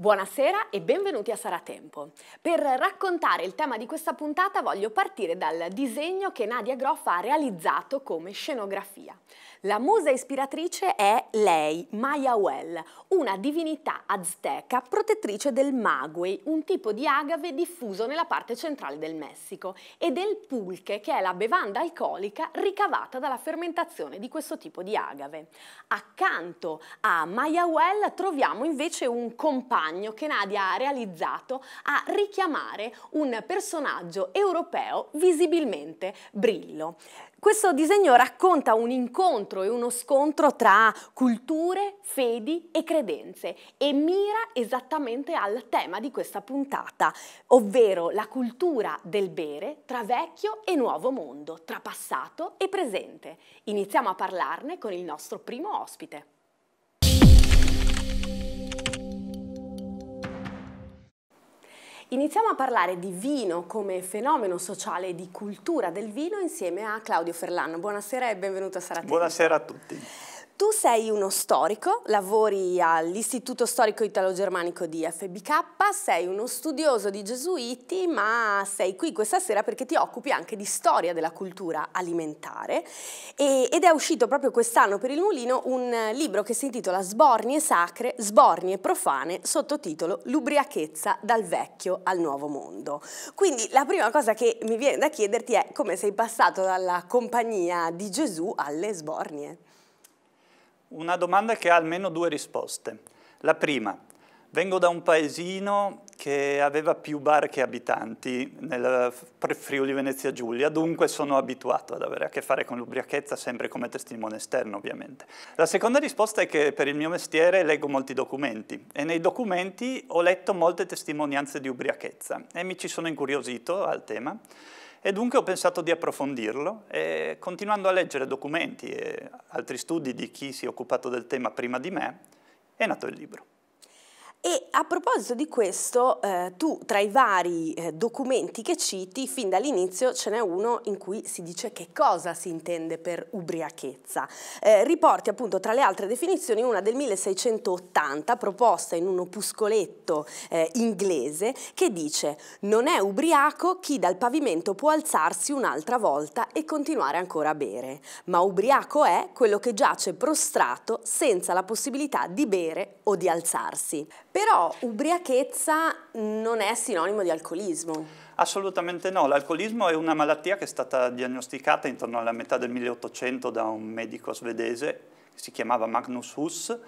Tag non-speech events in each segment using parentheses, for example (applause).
Buonasera e benvenuti a Sarà Tempo. Per raccontare il tema di questa puntata voglio partire dal disegno che Nadia Groff ha realizzato come scenografia. La musa ispiratrice è lei, Mayahuel, una divinità azteca protettrice del maguey, un tipo di agave diffuso nella parte centrale del Messico, e del pulque, che è la bevanda alcolica ricavata dalla fermentazione di questo tipo di agave. Accanto a Mayahuel troviamo invece un compagno che Nadia ha realizzato a richiamare un personaggio europeo visibilmente brillo. Questo disegno racconta un incontro e uno scontro tra culture, fedi e credenze e mira esattamente al tema di questa puntata, ovvero la cultura del bere tra vecchio e nuovo mondo, tra passato e presente. Iniziamo a parlarne con il nostro primo ospite. Iniziamo a parlare di vino come fenomeno sociale e di cultura del vino insieme a Claudio Ferlanno. Buonasera e benvenuto a Saratini. Buonasera a tutti. Tu sei uno storico, lavori all'Istituto Storico Italo-Germanico di FBK, sei uno studioso di gesuiti, ma sei qui questa sera perché ti occupi anche di storia della cultura alimentare e, ed è uscito proprio quest'anno per il Mulino un libro che si intitola Sbornie sacre, sbornie profane, sottotitolo L'ubriachezza dal vecchio al nuovo mondo. Quindi la prima cosa che mi viene da chiederti è come sei passato dalla compagnia di Gesù alle sbornie. Una domanda che ha almeno due risposte. La prima, vengo da un paesino che aveva più bar che abitanti nel Friuli Venezia Giulia, dunque sono abituato ad avere a che fare con l'ubriachezza sempre come testimone esterno ovviamente. La seconda risposta è che per il mio mestiere leggo molti documenti e nei documenti ho letto molte testimonianze di ubriachezza e mi ci sono incuriosito al tema e dunque ho pensato di approfondirlo e continuando a leggere documenti e altri studi di chi si è occupato del tema prima di me è nato il libro. E a proposito di questo, eh, tu tra i vari eh, documenti che citi, fin dall'inizio ce n'è uno in cui si dice che cosa si intende per ubriachezza. Eh, riporti appunto tra le altre definizioni una del 1680 proposta in un opuscoletto eh, inglese che dice non è ubriaco chi dal pavimento può alzarsi un'altra volta e continuare ancora a bere, ma ubriaco è quello che giace prostrato senza la possibilità di bere o di alzarsi. Però ubriachezza non è sinonimo di alcolismo. Assolutamente no, l'alcolismo è una malattia che è stata diagnosticata intorno alla metà del 1800 da un medico svedese che si chiamava Magnus Huss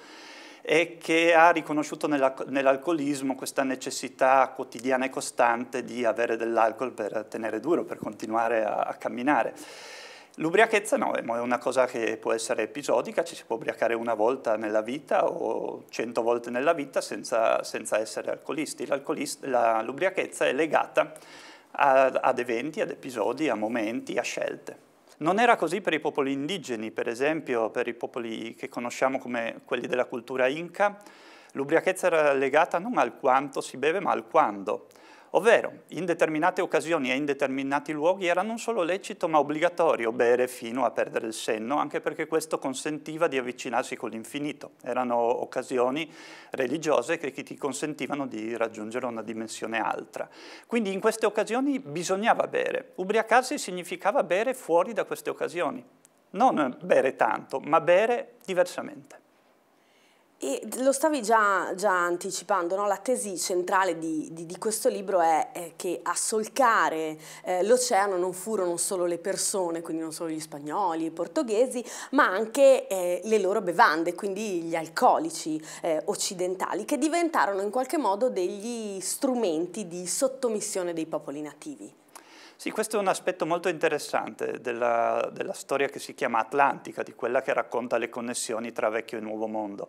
e che ha riconosciuto nell'alcolismo questa necessità quotidiana e costante di avere dell'alcol per tenere duro, per continuare a, a camminare. L'ubriachezza no, è una cosa che può essere episodica, ci si può ubriacare una volta nella vita o cento volte nella vita senza, senza essere alcolisti. l'ubriachezza è legata a, ad eventi, ad episodi, a momenti, a scelte. Non era così per i popoli indigeni, per esempio per i popoli che conosciamo come quelli della cultura inca, l'ubriachezza era legata non al quanto si beve ma al quando. Ovvero, in determinate occasioni e in determinati luoghi era non solo lecito ma obbligatorio bere fino a perdere il senno, anche perché questo consentiva di avvicinarsi con l'infinito. Erano occasioni religiose che ti consentivano di raggiungere una dimensione altra. Quindi in queste occasioni bisognava bere. Ubriacarsi significava bere fuori da queste occasioni. Non bere tanto, ma bere diversamente. E lo stavi già, già anticipando, no? la tesi centrale di, di, di questo libro è, è, che a solcare eh, l'oceano non furono solo le persone, quindi non solo gli spagnoli, i portoghesi, ma anche eh, le loro bevande, quindi gli alcolici eh, occidentali, che diventarono in qualche modo degli strumenti di sottomissione dei popoli nativi. Sì, questo è un aspetto molto interessante della, della storia che si chiama Atlantica, di quella che racconta le connessioni tra vecchio e nuovo mondo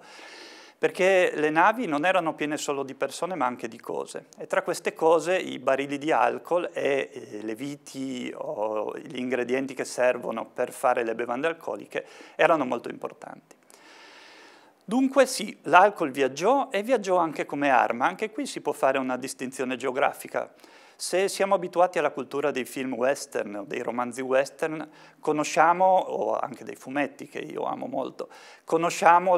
perché le navi non erano piene solo di persone ma anche di cose e tra queste cose i barili di alcol e eh, le viti o gli ingredienti che servono per fare le bevande alcoliche erano molto importanti. Dunque sì, l'alcol viaggiò e viaggiò anche come arma, anche qui si può fare una distinzione geografica. Se siamo abituati alla cultura dei film western dei romanzi western, conosciamo, o anche dei fumetti che io amo molto, conosciamo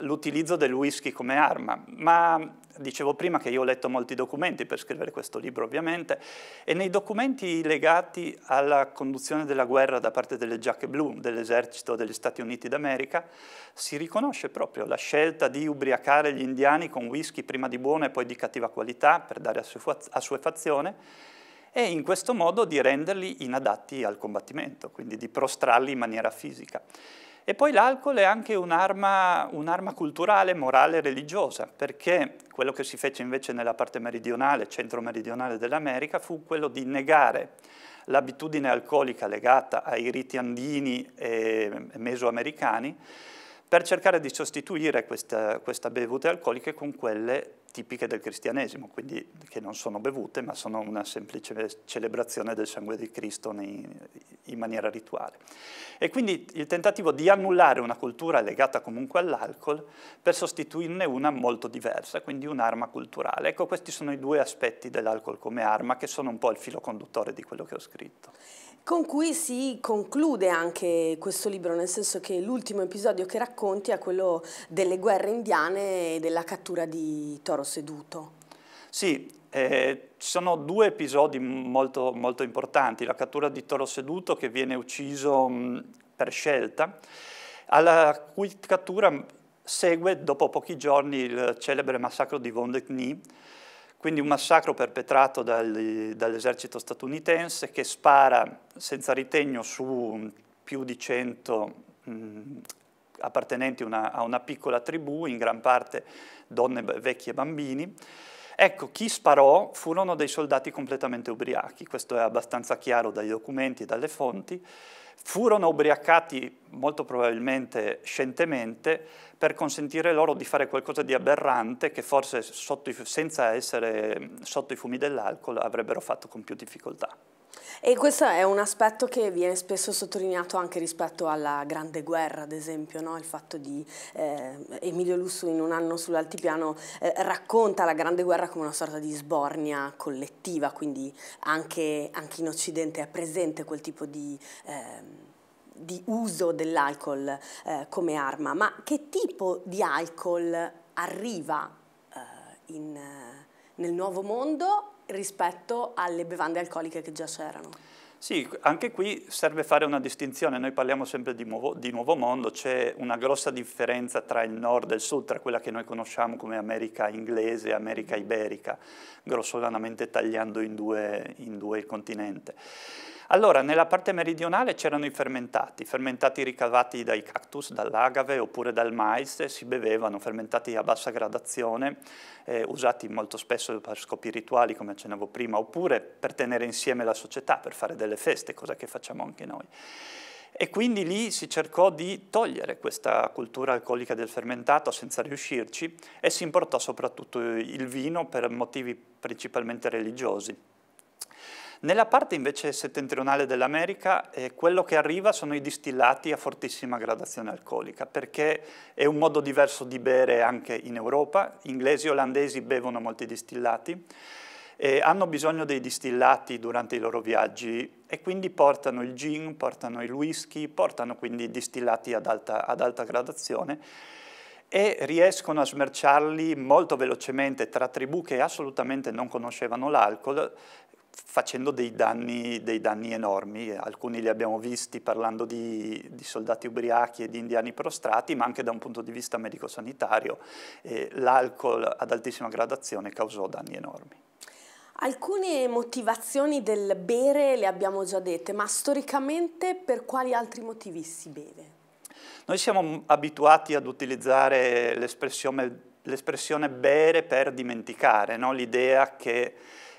l'utilizzo del whisky come arma, ma Dicevo prima che io ho letto molti documenti per scrivere questo libro ovviamente e nei documenti legati alla conduzione della guerra da parte delle giacche blu dell'esercito degli Stati Uniti d'America si riconosce proprio la scelta di ubriacare gli indiani con whisky prima di buona e poi di cattiva qualità per dare assuefazione e in questo modo di renderli inadatti al combattimento, quindi di prostrarli in maniera fisica. E poi l'alcol è anche un'arma, un culturale, morale, e religiosa, perché quello che si fece invece nella parte meridionale, centro-meridionale dell'America, fu quello di negare l'abitudine alcolica legata ai riti andini e mesoamericani, per cercare di sostituire questa, questa bevute alcoliche con quelle tipiche del cristianesimo, quindi che non sono bevute ma sono una semplice celebrazione del sangue di Cristo nei, in maniera rituale. E quindi il tentativo di annullare una cultura legata comunque all'alcol per sostituirne una molto diversa, quindi un'arma culturale. Ecco, questi sono i due aspetti dell'alcol come arma che sono un po' il filo conduttore di quello che ho scritto con cui si conclude anche questo libro, nel senso che l'ultimo episodio che racconti è quello delle guerre indiane e della cattura di Toro Seduto. Sì, eh, ci sono due episodi molto, molto, importanti, la cattura di Toro Seduto che viene ucciso mh, mm, per scelta, alla cui cattura segue dopo pochi giorni il celebre massacro di Vondekni, quindi un massacro perpetrato dall'esercito statunitense che spara senza ritegno su più di 100 mh, appartenenti una, a una piccola tribù, in gran parte donne, vecchi e bambini, Ecco, chi sparò furono dei soldati completamente ubriachi, questo è abbastanza chiaro dai documenti e dalle fonti, furono ubriacati molto probabilmente scientemente per consentire loro di fare qualcosa di aberrante che forse i, senza essere sotto i fumi dell'alcol avrebbero fatto con più difficoltà. E questo è un aspetto che viene spesso sottolineato anche rispetto alla Grande Guerra, ad esempio, no? il fatto di eh, Emilio Lussu in un anno sull'altipiano eh, racconta la Grande Guerra come una sorta di sbornia collettiva, quindi anche, anche in Occidente è presente quel tipo di... Eh, di uso dell'alcol eh, come arma, ma che tipo di alcol arriva eh, in, nel nuovo mondo rispetto alle bevande alcoliche che già c'erano. Sì, anche qui serve fare una distinzione, noi parliamo sempre di nuovo, di nuovo mondo, c'è una grossa differenza tra il nord e il sud, tra quella che noi conosciamo come America inglese e America iberica, grossolanamente tagliando in due, in due il continente. Allora, nella parte meridionale c'erano i fermentati, fermentati ricavati dai cactus, dall'agave oppure dal mais, si bevevano, fermentati a bassa gradazione, eh, usati molto spesso per scopi rituali, come accennavo prima, oppure per tenere insieme la società, per fare delle feste, cosa che facciamo anche noi. E quindi lì si cercò di togliere questa cultura alcolica del fermentato senza riuscirci e si importò soprattutto il vino per motivi principalmente religiosi. Nella parte invece settentrionale dell'America eh, quello che arriva sono i distillati a fortissima gradazione alcolica, perché è un modo diverso di bere anche in Europa, inglesi e olandesi bevono molti distillati, e hanno bisogno dei distillati durante i loro viaggi e quindi portano il gin, portano il whisky, portano quindi distillati ad alta, ad alta gradazione e riescono a smerciarli molto velocemente tra tribù che assolutamente non conoscevano l'alcol facendo dei danni, dei danni, enormi, alcuni li abbiamo visti parlando di, di, soldati ubriachi e di indiani prostrati, ma anche da un punto di vista medico-sanitario eh, l'alcol ad altissima gradazione causò danni enormi. Alcune motivazioni del bere le abbiamo già dette, ma storicamente per quali altri motivi si beve? Noi siamo abituati ad utilizzare l'espressione bere per dimenticare, no? l'idea che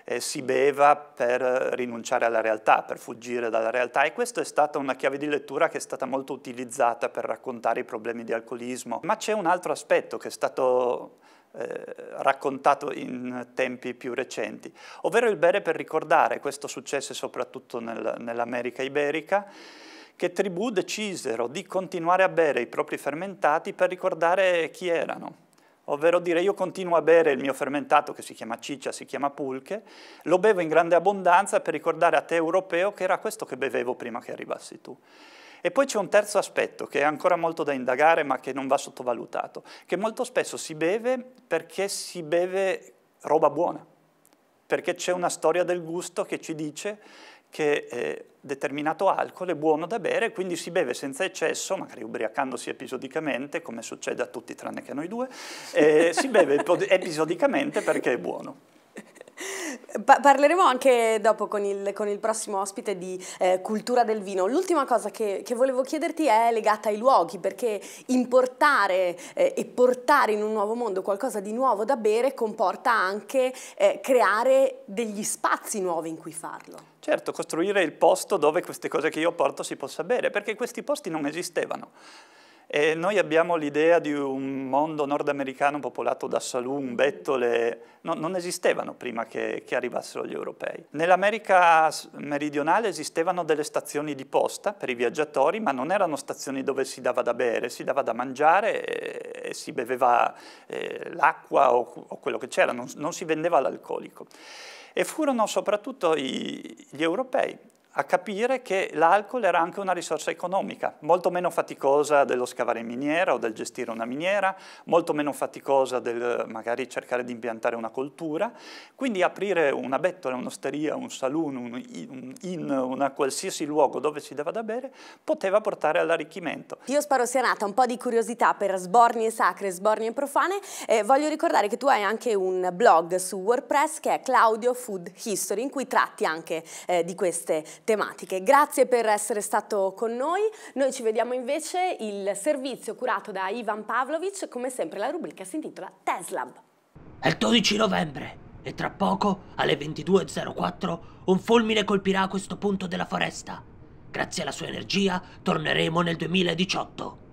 eh, si beva per rinunciare alla realtà, per fuggire dalla realtà e questa è stata una chiave di lettura che è stata molto utilizzata per raccontare i problemi di alcolismo. Ma c'è un altro aspetto che è stato eh, raccontato in tempi più recenti, ovvero il bere per ricordare, questo successe soprattutto nel, nell'America iberica, che tribù decisero di continuare a bere i propri fermentati per ricordare chi erano ovvero dire io continuo a bere il mio fermentato che si chiama ciccia, si chiama pulche, lo bevo in grande abbondanza per ricordare a te europeo che era questo che bevevo prima che arrivassi tu. E poi c'è un terzo aspetto che è ancora molto da indagare ma che non va sottovalutato, che molto spesso si beve perché si beve roba buona, perché c'è una storia del gusto che ci dice che eh, determinato alcol è buono da bere, quindi si beve senza eccesso, magari ubriacandosi episodicamente, come succede a tutti tranne che a noi due, eh, si beve episodicamente perché è buono. parleremo anche dopo con il, con il prossimo ospite di eh, cultura del vino. L'ultima cosa che, che, volevo chiederti è legata ai luoghi, perché importare eh, e portare in un nuovo mondo qualcosa di nuovo da bere comporta anche eh, creare degli spazi nuovi in cui farlo. Certo, costruire il posto dove queste cose che io porto si possa bere, perché questi posti non esistevano. E noi abbiamo l'idea di un mondo nordamericano popolato da saloon, bettole, no, non esistevano prima che, che, arrivassero gli europei. Nell'America meridionale esistevano delle stazioni di posta per i viaggiatori, ma non erano stazioni dove si dava da bere, si dava da mangiare e, e si beveva eh, l'acqua o, o quello che c'era, non, non si vendeva l'alcolico e furono soprattutto i, gli europei a capire che l'alcol era anche una risorsa economica, molto meno faticosa dello scavare in miniera o del gestire una miniera, molto meno faticosa del magari cercare di impiantare una coltura, quindi aprire una bettola, un'osteria, un saloon, un in, un qualsiasi luogo dove si dava da bere, poteva portare all'arricchimento. Io sparo sia nata un po' di curiosità per sbornie sacre, sbornie profane, eh, voglio ricordare che tu hai anche un blog su WordPress che è Claudio Food History, in cui tratti anche eh, di queste tematiche. Grazie per essere stato con noi. Noi ci vediamo invece il servizio curato da Ivan Pavlovic. Come sempre la rubrica si intitola Tesla. È il 12 novembre e tra poco, alle 22.04, un fulmine colpirà questo punto della foresta. Grazie alla sua energia torneremo nel 2018.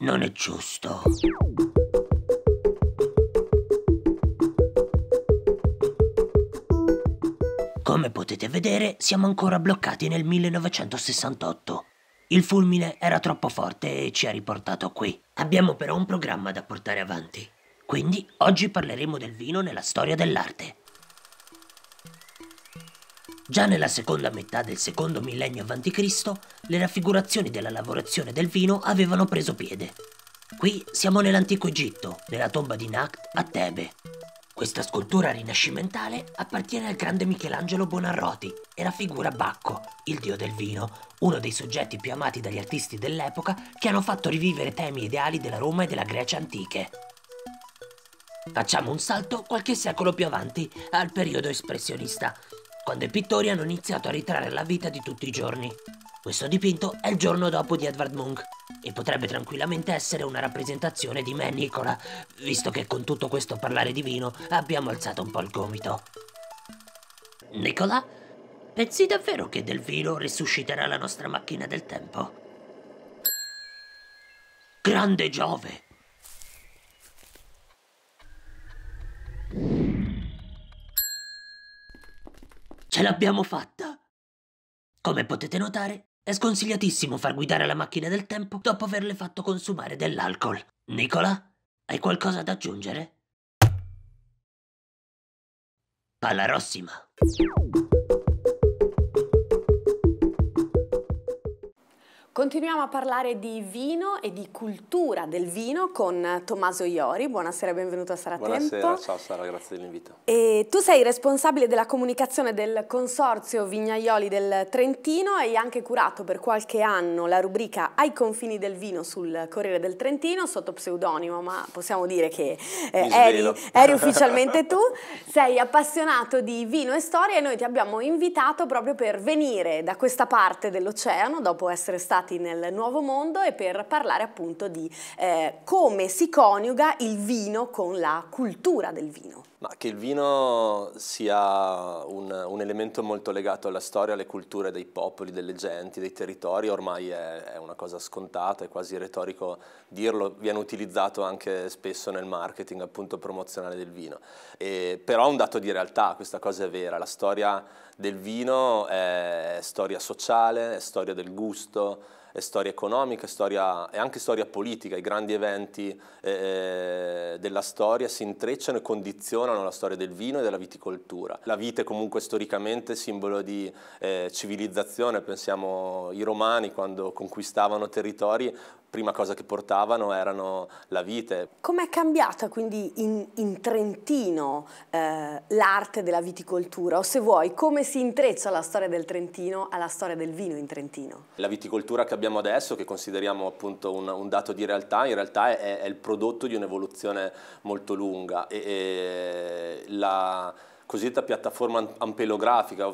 Non è giusto. Come potete vedere, siamo ancora bloccati nel 1968. Il fulmine era troppo forte e ci ha riportato qui. Abbiamo però un programma da portare avanti. Quindi oggi parleremo del vino nella storia dell'arte. Già nella seconda metà del secondo millennio a.C., le raffigurazioni della lavorazione del vino avevano preso piede. Qui siamo nell'antico Egitto, nella tomba di Nakt a Tebe. Questa scultura rinascimentale appartiene al grande Michelangelo Buonarroti e raffigura Bacco, il dio del vino, uno dei soggetti più amati dagli artisti dell'epoca che hanno fatto rivivere temi ideali della Roma e della Grecia antiche. Facciamo un salto qualche secolo più avanti, al periodo espressionista, quando i pittori hanno iniziato a ritrarre la vita di tutti i giorni. Questo dipinto è il giorno dopo di Edvard Munch e potrebbe tranquillamente essere una rappresentazione di me e Nicola, visto che con tutto questo parlare di vino abbiamo alzato un po' il gomito. Nicola, pensi davvero che del vino risusciterà la nostra macchina del tempo? Grande Giove! Ce l'abbiamo fatta! Come potete notare, è sconsigliatissimo far guidare la macchina del tempo dopo averle fatto consumare dell'alcol. Nicola, hai qualcosa da aggiungere? Palla Rossima! Continuiamo a parlare di vino e di cultura del vino con Tommaso Iori. Buonasera e benvenuto a Sara Buonasera, ciao Sara, grazie dell'invito. tu sei responsabile della comunicazione del Consorzio Vignaioli del Trentino e hai anche curato per qualche anno la rubrica Ai confini del vino sul Corriere del Trentino sotto pseudonimo, ma possiamo dire che eh, eri, eri ufficialmente tu. Sei appassionato di vino e storia e noi ti abbiamo invitato proprio per venire da questa parte dell'oceano dopo essere stato bentornati nel nuovo mondo e per parlare appunto di eh, come si coniuga il vino con la cultura del vino. Ma che il vino sia un, un elemento molto legato alla storia, alle culture dei popoli, delle genti, dei territori, ormai è, è una cosa scontata, è quasi retorico dirlo, viene utilizzato anche spesso nel marketing appunto promozionale del vino. E, però è un dato di realtà, questa cosa è vera, la storia del vino è storia sociale, è storia del gusto, è storia economica, è, storia, è anche storia politica, i grandi eventi eh, eh, della storia si intrecciano e condizionano la storia del vino e della viticoltura. La vite comunque storicamente simbolo di eh, civilizzazione, pensiamo i romani quando conquistavano territori prima cosa che portavano erano la vite. Com'è cambiata quindi in, in Trentino eh, l'arte della viticoltura o se vuoi come si intreccia la storia del Trentino alla storia del vino in Trentino? La viticoltura che abbiamo adesso, che consideriamo appunto un, un dato di realtà, in realtà è, è il prodotto di un'evoluzione molto lunga e, e la cosiddetta piattaforma ampelografica,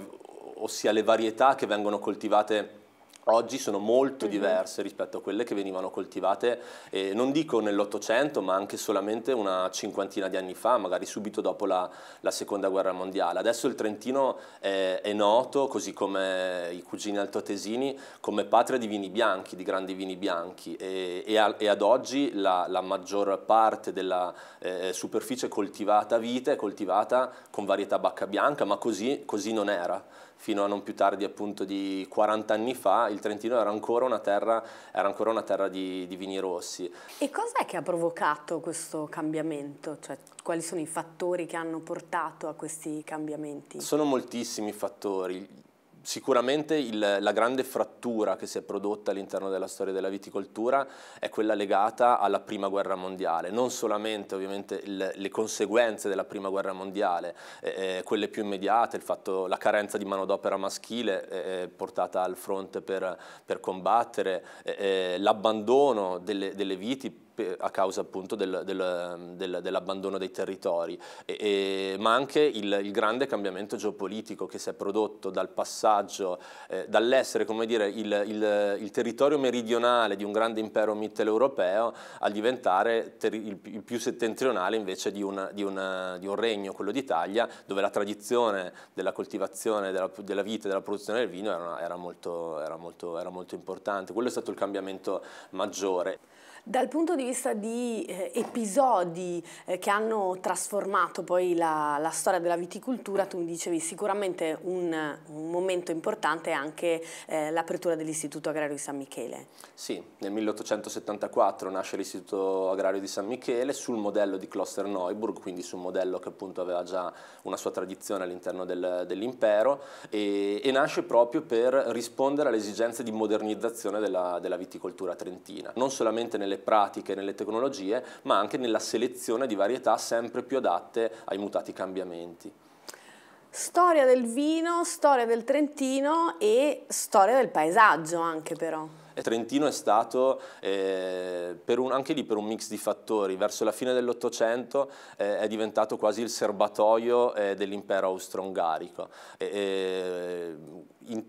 ossia le varietà che vengono coltivate oggi sono molto diverse rispetto a quelle che venivano coltivate, eh, non dico nell'Ottocento, ma anche solamente una cinquantina di anni fa, magari subito dopo la, la Seconda Guerra Mondiale. Adesso il Trentino è, è, noto, così come i cugini altoatesini, come patria di vini bianchi, di grandi vini bianchi e, e, a, e ad oggi la, la, maggior parte della eh, eh superficie coltivata a vite è coltivata con varietà bacca bianca, ma così, così non era fino a non più tardi appunto di 40 anni fa il Trentino era ancora una terra, ancora una terra di, di, vini rossi. E cos'è che ha provocato questo cambiamento? Cioè, quali sono i fattori che hanno portato a questi cambiamenti? Sono moltissimi i fattori Sicuramente il, la grande frattura che si è prodotta all'interno della storia della viticoltura è quella legata alla Prima Guerra Mondiale, non solamente ovviamente il, le conseguenze della Prima Guerra Mondiale, eh, eh quelle più immediate, il fatto, la carenza di manodopera maschile eh, eh portata al fronte per, per combattere, eh, eh l'abbandono delle, delle viti a causa appunto del, del, del, dell'abbandono dei territori, e, e, ma anche il, il, grande cambiamento geopolitico che si è prodotto dal passaggio, eh, dall'essere come dire, il, il, il, territorio meridionale di un grande impero mitteleuropeo a diventare il, più settentrionale invece di, una, di, una, di un regno, quello d'Italia, dove la tradizione della coltivazione della, della e della produzione del vino era, era, molto, era, molto, era molto importante. Quello è stato il cambiamento maggiore. Dal punto di vista di eh, episodi eh, che hanno trasformato poi la, la, storia della viticoltura, tu mi dicevi sicuramente un, un momento importante è anche eh, l'apertura dell'Istituto Agrario di San Michele. Sì, nel 1874 nasce l'Istituto Agrario di San Michele sul modello di Kloster Neuburg, quindi su un modello che appunto aveva già una sua tradizione all'interno del, dell'impero e, e, nasce proprio per rispondere alle esigenze di modernizzazione della, della viticoltura trentina, non solamente nelle nelle pratiche, nelle tecnologie, ma anche nella selezione di varietà sempre più adatte ai mutati cambiamenti. Storia del vino, storia del Trentino e storia del paesaggio anche però. Trentino è stato eh, un, anche lì per un mix di fattori, verso la fine dell'Ottocento eh, è diventato quasi il serbatoio eh, dell'impero austro-ungarico. Eh, in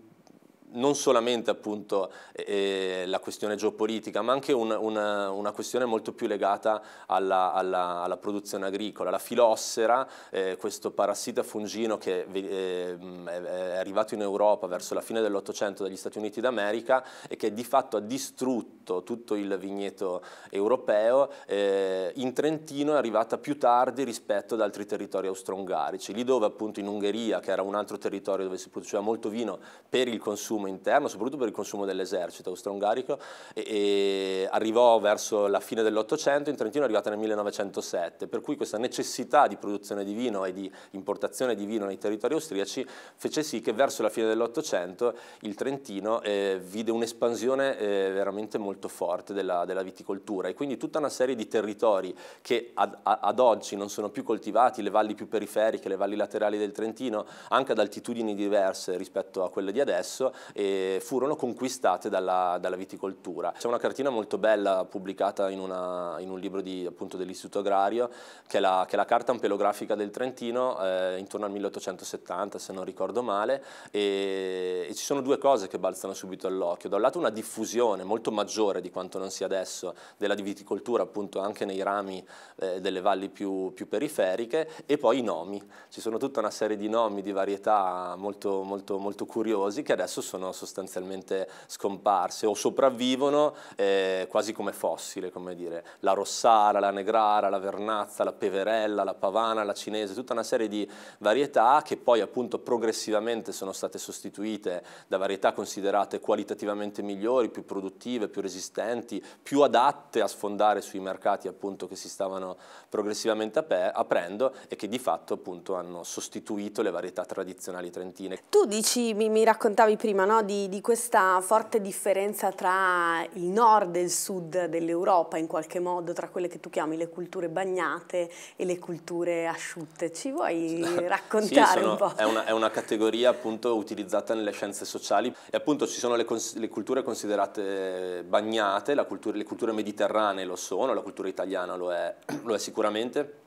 non solamente appunto eh, eh, la questione geopolitica, ma anche un, una, una, questione molto più legata alla, alla, alla produzione agricola. La filossera, eh, questo parassita fungino che eh, mm, è arrivato in Europa verso la fine dell'Ottocento dagli Stati Uniti d'America e che di fatto ha distrutto tutto il vigneto europeo, eh, in Trentino è arrivata più tardi rispetto ad altri territori austro-ungarici, lì dove appunto in Ungheria, che era un altro territorio dove si produceva molto vino per il consumo consumo interno, soprattutto per il consumo dell'esercito austro-ungarico e, e arrivò verso la fine dell'Ottocento, in Trentino è arrivata nel 1907, per cui questa necessità di produzione di vino e di importazione di vino nei territori austriaci fece sì che verso la fine dell'Ottocento il Trentino eh, vide un'espansione eh, veramente molto forte della, della, viticoltura e quindi tutta una serie di territori che ad, ad oggi non sono più coltivati, le valli più periferiche, le valli laterali del Trentino, anche ad altitudini diverse rispetto a quelle di adesso, e furono conquistate dalla, dalla viticoltura. C'è una cartina molto bella pubblicata in, una, in un libro dell'Istituto Agrario, che è, la, che è, la, carta ampelografica del Trentino eh, intorno al 1870, se non ricordo male, e, e ci sono due cose che balzano subito all'occhio. Da un lato una diffusione molto maggiore di quanto non sia adesso della viticoltura, appunto anche nei rami eh, delle valli più, più, periferiche, e poi i nomi. Ci sono tutta una serie di nomi, di varietà molto, molto, molto curiosi che adesso sono sono sostanzialmente scomparse o sopravvivono eh, quasi come fossile, come dire, la rossara, la negrara, la vernazza, la peverella, la pavana, la cinese, tutta una serie di varietà che poi appunto progressivamente sono state sostituite da varietà considerate qualitativamente migliori, più produttive, più resistenti, più adatte a sfondare sui mercati appunto che si stavano progressivamente aprendo e che di fatto appunto hanno sostituito le varietà tradizionali trentine. Tu dici, mi, mi raccontavi prima, no, di, di, questa forte differenza tra il nord e il sud dell'Europa, in qualche modo, tra quelle che tu chiami le culture bagnate e le culture asciutte. Ci vuoi (laughs) raccontare sì, sono, un po'? È una, è una, categoria appunto utilizzata nelle scienze sociali e appunto ci sono le, le culture considerate bagnate, cultura, le culture mediterranee lo sono, la cultura italiana lo è, (clears throat) lo è sicuramente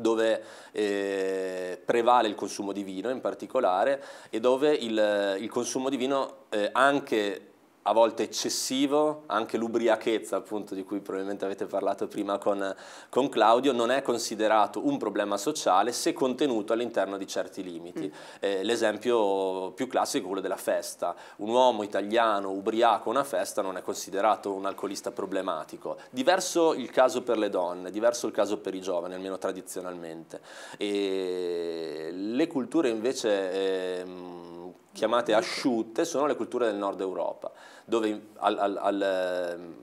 dove eh, prevale il consumo di vino in particolare e dove il, il consumo di vino eh, anche a volte eccessivo, anche l'ubriachezza appunto di cui probabilmente avete parlato prima con, con, Claudio, non è considerato un problema sociale se contenuto all'interno di certi limiti. Mm. Eh, l'esempio più classico è quello della festa. Un uomo italiano ubriaco a una festa non è considerato un alcolista problematico. Diverso il caso per le donne, diverso il caso per i giovani, almeno tradizionalmente. E le culture invece... Ehm, chiamate asciutte sono le culture del nord Europa, dove al, al, al ehm,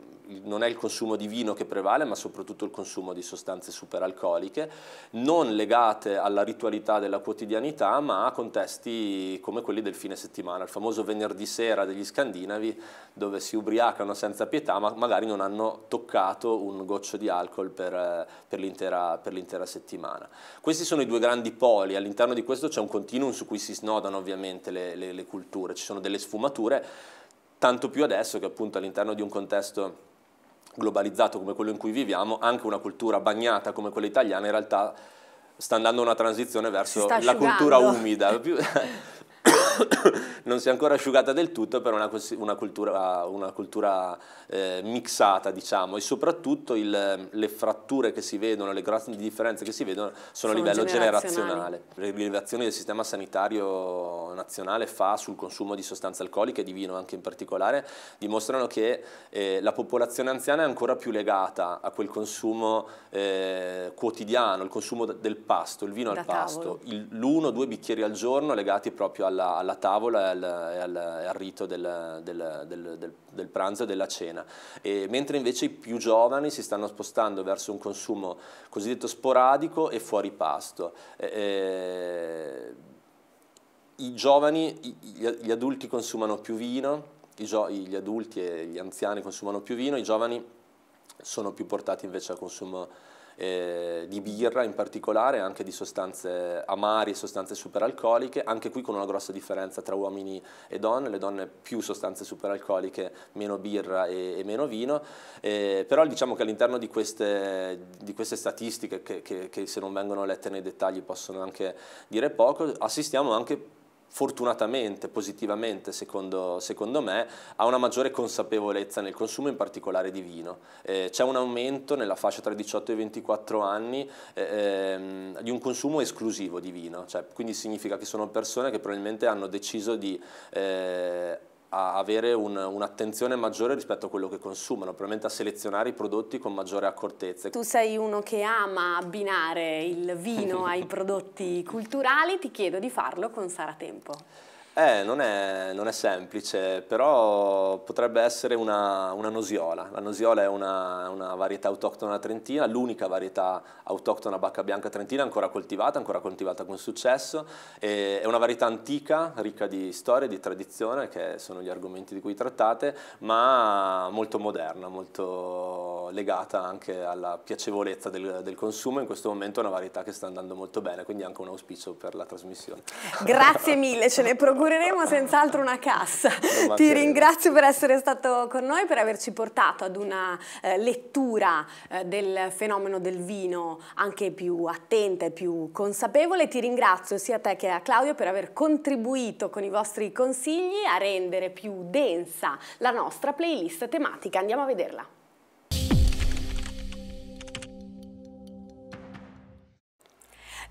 non è il consumo di vino che prevale, ma soprattutto il consumo di sostanze superalcoliche, non legate alla ritualità della quotidianità, ma a contesti come quelli del fine settimana, il famoso venerdì sera degli scandinavi, dove si ubriacano senza pietà, ma magari non hanno toccato un goccio di alcol per, per l'intera settimana. Questi sono i due grandi poli, all'interno di questo c'è un continuum su cui si snodano ovviamente le, le, le culture, ci sono delle sfumature, tanto più adesso che appunto all'interno di un contesto globalizzato come quello in cui viviamo, anche una cultura bagnata come quella italiana in realtà sta andando una transizione verso la cultura umida. (laughs) (laughs) (coughs) non si è ancora asciugata del tutto, per una, una cultura, una cultura eh, mixata, diciamo, e soprattutto il, le fratture che si vedono, le grandi differenze che si vedono sono, sono a livello generazionale. Le rilevazioni del sistema sanitario nazionale fa sul consumo di sostanze alcoliche, di vino anche in particolare, dimostrano che eh, la popolazione anziana è ancora più legata a quel consumo eh, quotidiano, il consumo del pasto, il vino da al pasto, l'uno o due bicchieri al giorno legati proprio alla alla tavola e al, al, al, rito del, del, del, del, pranzo e della cena, e mentre invece i più giovani si stanno spostando verso un consumo cosiddetto sporadico e fuori pasto. E, i giovani, gli adulti consumano più vino, gli adulti e gli anziani consumano più vino, i giovani sono più portati invece al consumo eh, di birra in particolare, anche di sostanze amari, sostanze superalcoliche, anche qui con una grossa differenza tra uomini e donne, le donne più sostanze superalcoliche, meno birra e, e meno vino, eh, però diciamo che all'interno di, di queste, statistiche che, che, che se non vengono lette nei dettagli possono anche dire poco, assistiamo anche fortunatamente, positivamente secondo, secondo, me, ha una maggiore consapevolezza nel consumo in particolare di vino. Eh, c'è un aumento nella fascia tra i 18 e i 24 anni eh, ehm, di un consumo esclusivo di vino, cioè, quindi significa che sono persone che probabilmente hanno deciso di... Eh, a avere un, un'attenzione maggiore rispetto a quello che consumano, probabilmente a selezionare i prodotti con maggiore accortezza. Tu sei uno che ama abbinare il vino (laughs) ai prodotti culturali, ti chiedo di farlo con Sara Tempo. Eh, non è, non è, semplice, però potrebbe essere una, una nosiola. La nosiola è una, una varietà autoctona trentina, l'unica varietà autoctona bacca bianca trentina ancora coltivata, ancora coltivata con successo. E è una varietà antica, ricca di storia, di tradizione, che sono gli argomenti di cui trattate, ma molto moderna, molto legata anche alla piacevolezza del, del consumo. In questo momento è una varietà che sta andando molto bene, quindi anche un auspicio per la trasmissione. Grazie mille, ce ne preoccupiamo (laughs) augureremo senz'altro una cassa. Ti ringrazio per essere stato con noi, per averci portato ad una eh, lettura eh, del fenomeno del vino anche più attenta e più consapevole. Ti ringrazio sia a te che a Claudio per aver contribuito con i vostri consigli a rendere più densa la nostra playlist tematica. Andiamo a vederla.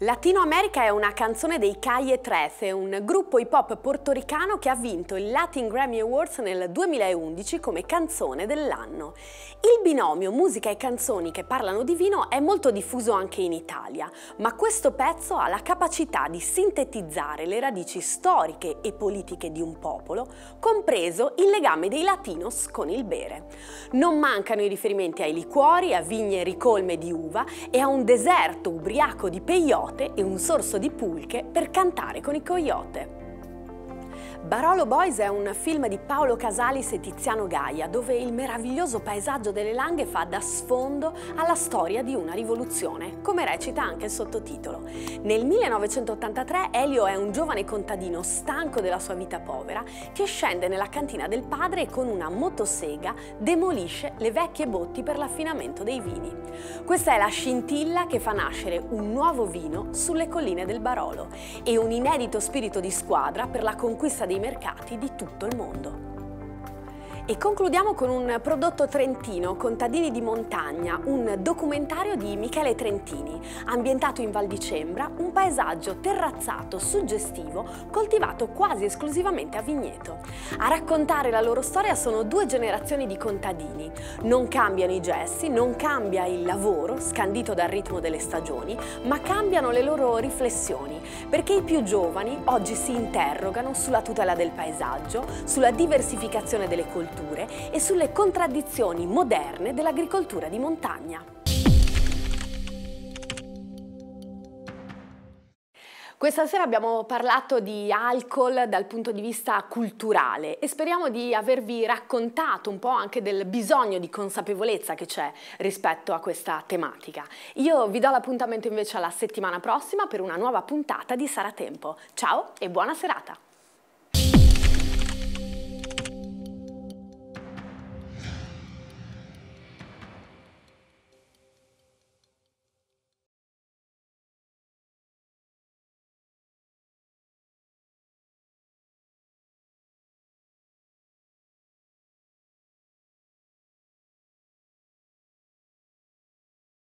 Latino America è una canzone dei Calle 13, un gruppo hip hop portoricano che ha vinto il Latin Grammy Awards nel 2011 come canzone dell'anno. Il binomio musica e canzoni che parlano di vino è molto diffuso anche in Italia, ma questo pezzo ha la capacità di sintetizzare le radici storiche e politiche di un popolo, compreso il legame dei latinos con il bere. Non mancano i riferimenti ai liquori, a vigne ricolme di uva e a un deserto ubriaco di peyote ruote e un sorso di pulche per cantare con i coyote. Barolo Boys è un film di Paolo Casalis e Tiziano Gaia, dove il meraviglioso paesaggio delle Langhe fa da sfondo alla storia di una rivoluzione, come recita anche il sottotitolo. Nel 1983 Elio è un giovane contadino stanco della sua vita povera che scende nella cantina del padre e con una motosega demolisce le vecchie botti per l'affinamento dei vini. Questa è la scintilla che fa nascere un nuovo vino sulle colline del Barolo e un inedito spirito di squadra per la conquista dei mercati di tutto il mondo. E concludiamo con un prodotto trentino, Contadini di montagna, un documentario di Michele Trentini, ambientato in Val di Cembra, un paesaggio terrazzato, suggestivo, coltivato quasi esclusivamente a vigneto. A raccontare la loro storia sono due generazioni di contadini. Non cambiano i gessi, non cambia il lavoro, scandito dal ritmo delle stagioni, ma cambiano le loro riflessioni, perché i più giovani oggi si interrogano sulla tutela del paesaggio, sulla diversificazione delle colture, colture e sulle contraddizioni moderne dell'agricoltura di montagna. Questa sera abbiamo parlato di alcol dal punto di vista culturale e speriamo di avervi raccontato un po' anche del bisogno di consapevolezza che c'è rispetto a questa tematica. Io vi do l'appuntamento invece alla settimana prossima per una nuova puntata di Tempo. Ciao e buona serata!